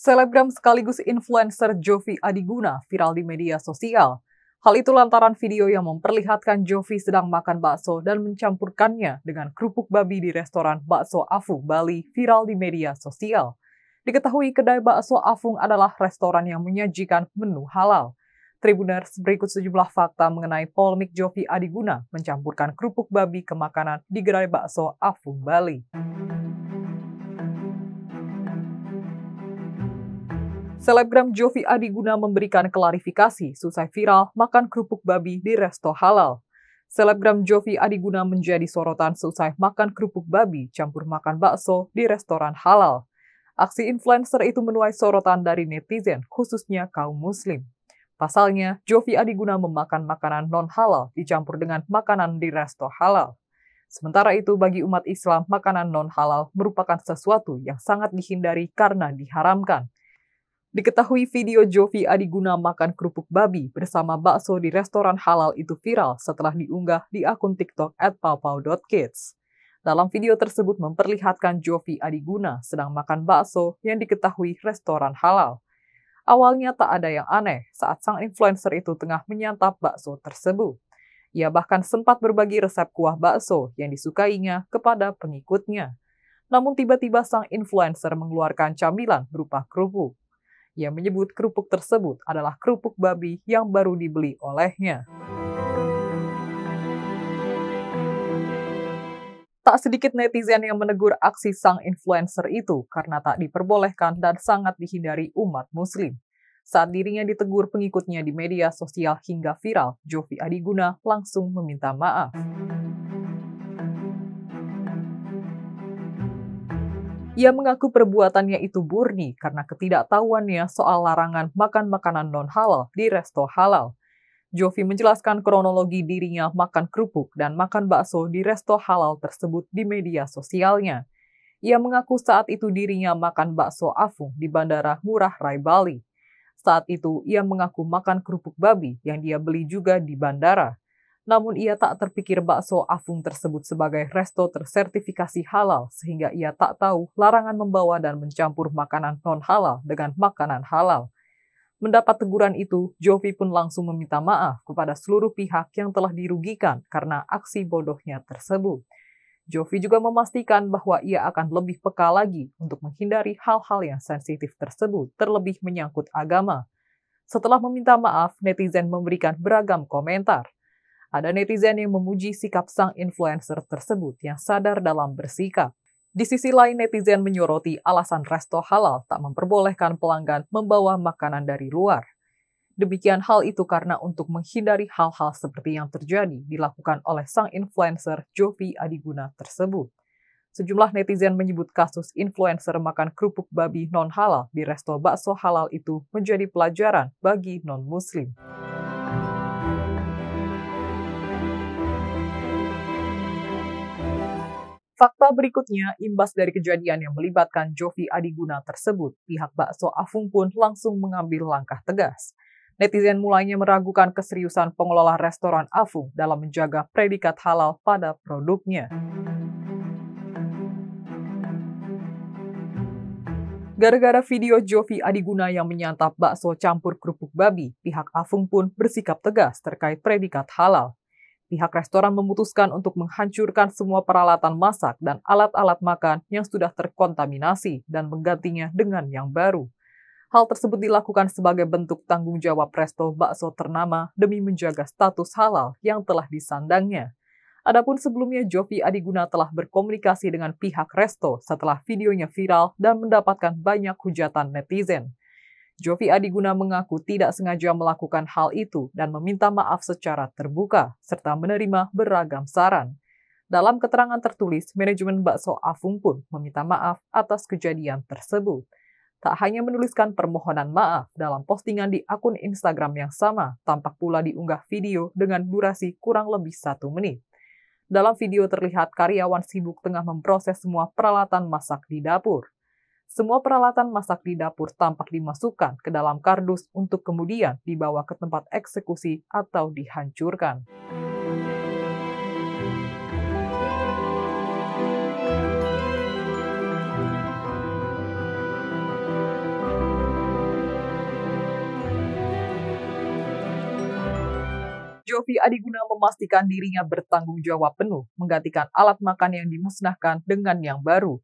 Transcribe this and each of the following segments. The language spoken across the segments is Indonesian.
Selebgram sekaligus influencer Jovi Adiguna viral di media sosial. Hal itu lantaran video yang memperlihatkan Jovi sedang makan bakso dan mencampurkannya dengan kerupuk babi di restoran Bakso Afung Bali viral di media sosial. Diketahui kedai bakso Afung adalah restoran yang menyajikan menu halal. Tribuners berikut sejumlah fakta mengenai polemik Jovi Adiguna mencampurkan kerupuk babi ke makanan di gerai bakso Afung Bali. Selebgram Jovi Adi Guna memberikan klarifikasi susai viral makan kerupuk babi di resto halal. Selebgram Jovi Adi Guna menjadi sorotan selesai makan kerupuk babi campur makan bakso di restoran halal. Aksi influencer itu menuai sorotan dari netizen, khususnya kaum muslim. Pasalnya, Jovi Adi Adiguna memakan makanan non-halal dicampur dengan makanan di resto halal. Sementara itu, bagi umat Islam, makanan non-halal merupakan sesuatu yang sangat dihindari karena diharamkan – Diketahui video Jovi Adiguna makan kerupuk babi bersama bakso di restoran halal itu viral setelah diunggah di akun TikTok at @pawpaw.kids. Dalam video tersebut memperlihatkan Jovi Adiguna sedang makan bakso yang diketahui restoran halal. Awalnya tak ada yang aneh saat sang influencer itu tengah menyantap bakso tersebut. Ia bahkan sempat berbagi resep kuah bakso yang disukainya kepada pengikutnya. Namun tiba-tiba sang influencer mengeluarkan camilan berupa kerupuk. Ia menyebut kerupuk tersebut adalah kerupuk babi yang baru dibeli olehnya. Tak sedikit netizen yang menegur aksi sang influencer itu karena tak diperbolehkan dan sangat dihindari umat muslim. Saat dirinya ditegur pengikutnya di media sosial hingga viral, Jovi Adiguna langsung meminta maaf. Ia mengaku perbuatannya itu burni karena ketidaktahuannya soal larangan makan makanan non-halal di resto halal. Jovi menjelaskan kronologi dirinya makan kerupuk dan makan bakso di resto halal tersebut di media sosialnya. Ia mengaku saat itu dirinya makan bakso afung di Bandara Murah Rai, Bali. Saat itu, ia mengaku makan kerupuk babi yang dia beli juga di bandara. Namun ia tak terpikir bakso afung tersebut sebagai resto tersertifikasi halal sehingga ia tak tahu larangan membawa dan mencampur makanan non-halal dengan makanan halal. Mendapat teguran itu, Jovi pun langsung meminta maaf kepada seluruh pihak yang telah dirugikan karena aksi bodohnya tersebut. Jovi juga memastikan bahwa ia akan lebih peka lagi untuk menghindari hal-hal yang sensitif tersebut, terlebih menyangkut agama. Setelah meminta maaf, netizen memberikan beragam komentar. Ada netizen yang memuji sikap sang influencer tersebut yang sadar dalam bersikap. Di sisi lain, netizen menyoroti alasan resto halal tak memperbolehkan pelanggan membawa makanan dari luar. Demikian hal itu karena untuk menghindari hal-hal seperti yang terjadi dilakukan oleh sang influencer Jovi Adiguna tersebut. Sejumlah netizen menyebut kasus influencer makan kerupuk babi non-halal di resto bakso halal itu menjadi pelajaran bagi non-muslim. Fakta berikutnya, imbas dari kejadian yang melibatkan Jovi Adiguna tersebut, pihak Bakso Afung pun langsung mengambil langkah tegas. Netizen mulainya meragukan keseriusan pengelola restoran Afung dalam menjaga predikat halal pada produknya. Gara-gara video Jovi Adiguna yang menyantap bakso campur kerupuk babi, pihak Afung pun bersikap tegas terkait predikat halal pihak restoran memutuskan untuk menghancurkan semua peralatan masak dan alat-alat makan yang sudah terkontaminasi dan menggantinya dengan yang baru. Hal tersebut dilakukan sebagai bentuk tanggung jawab resto bakso ternama demi menjaga status halal yang telah disandangnya. Adapun sebelumnya, Jovi Adiguna telah berkomunikasi dengan pihak resto setelah videonya viral dan mendapatkan banyak hujatan netizen. Jovi Adiguna mengaku tidak sengaja melakukan hal itu dan meminta maaf secara terbuka, serta menerima beragam saran. Dalam keterangan tertulis, manajemen Bakso Afung pun meminta maaf atas kejadian tersebut. Tak hanya menuliskan permohonan maaf dalam postingan di akun Instagram yang sama, tampak pula diunggah video dengan durasi kurang lebih satu menit. Dalam video terlihat karyawan sibuk tengah memproses semua peralatan masak di dapur. Semua peralatan masak di dapur tampak dimasukkan ke dalam kardus untuk kemudian dibawa ke tempat eksekusi atau dihancurkan. Jovi Adiguna memastikan dirinya bertanggung jawab penuh menggantikan alat makan yang dimusnahkan dengan yang baru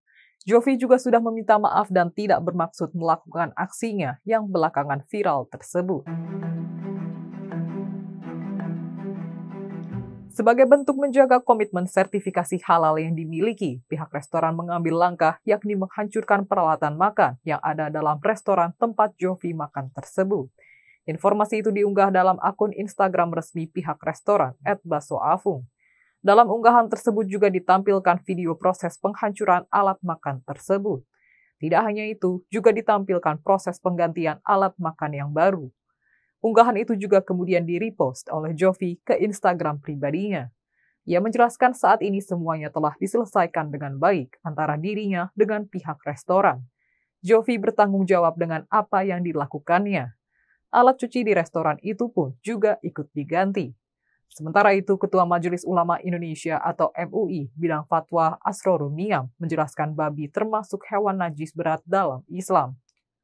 Jovi juga sudah meminta maaf dan tidak bermaksud melakukan aksinya yang belakangan viral tersebut. Sebagai bentuk menjaga komitmen sertifikasi halal yang dimiliki, pihak restoran mengambil langkah yakni menghancurkan peralatan makan yang ada dalam restoran tempat Jovi makan tersebut. Informasi itu diunggah dalam akun Instagram resmi pihak restoran @basoafung. Dalam unggahan tersebut juga ditampilkan video proses penghancuran alat makan tersebut. Tidak hanya itu, juga ditampilkan proses penggantian alat makan yang baru. Unggahan itu juga kemudian direpost oleh Jovi ke Instagram pribadinya. Ia menjelaskan saat ini semuanya telah diselesaikan dengan baik antara dirinya dengan pihak restoran. Jovi bertanggung jawab dengan apa yang dilakukannya. Alat cuci di restoran itu pun juga ikut diganti. Sementara itu, Ketua Majelis Ulama Indonesia atau MUI bidang fatwa Asrorun Niam menjelaskan babi termasuk hewan najis berat dalam Islam.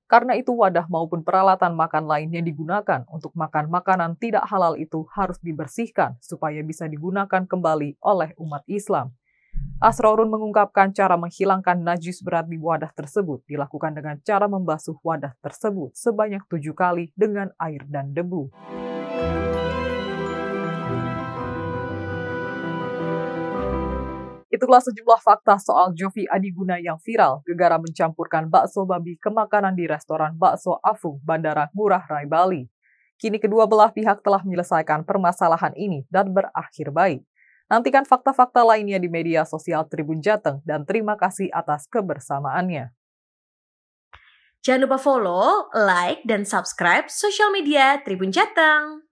Karena itu wadah maupun peralatan makan lain yang digunakan untuk makan makanan tidak halal itu harus dibersihkan supaya bisa digunakan kembali oleh umat Islam. Asrorun mengungkapkan cara menghilangkan najis berat di wadah tersebut dilakukan dengan cara membasuh wadah tersebut sebanyak tujuh kali dengan air dan debu. Itulah sejumlah fakta soal Jovi Adiguna yang viral gegara mencampurkan bakso babi ke makanan di restoran bakso Afu, Bandara Ngurah Rai, Bali. Kini kedua belah pihak telah menyelesaikan permasalahan ini dan berakhir baik. Nantikan fakta-fakta lainnya di media sosial Tribun Jateng dan terima kasih atas kebersamaannya. Jangan lupa follow, like, dan subscribe sosial media Tribun Jateng.